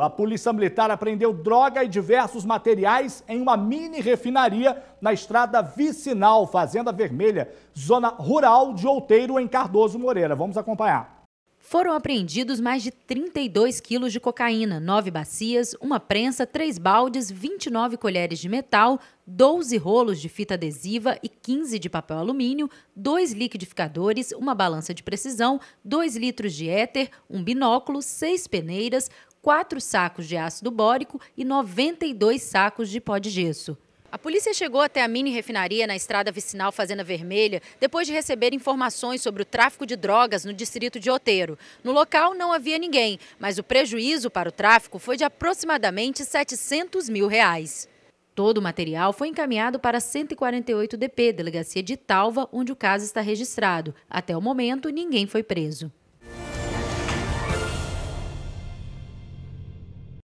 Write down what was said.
A polícia militar apreendeu droga e diversos materiais em uma mini refinaria na estrada vicinal Fazenda Vermelha, zona rural de Outeiro, em Cardoso Moreira. Vamos acompanhar. Foram apreendidos mais de 32 quilos de cocaína, nove bacias, uma prensa, três baldes, 29 colheres de metal, 12 rolos de fita adesiva e 15 de papel alumínio, dois liquidificadores, uma balança de precisão, 2 litros de éter, um binóculo, seis peneiras, quatro sacos de ácido bórico e 92 sacos de pó de gesso. A polícia chegou até a mini refinaria na estrada vicinal Fazenda Vermelha depois de receber informações sobre o tráfico de drogas no distrito de Oteiro. No local não havia ninguém, mas o prejuízo para o tráfico foi de aproximadamente 700 mil reais. Todo o material foi encaminhado para 148 DP, delegacia de Talva, onde o caso está registrado. Até o momento, ninguém foi preso.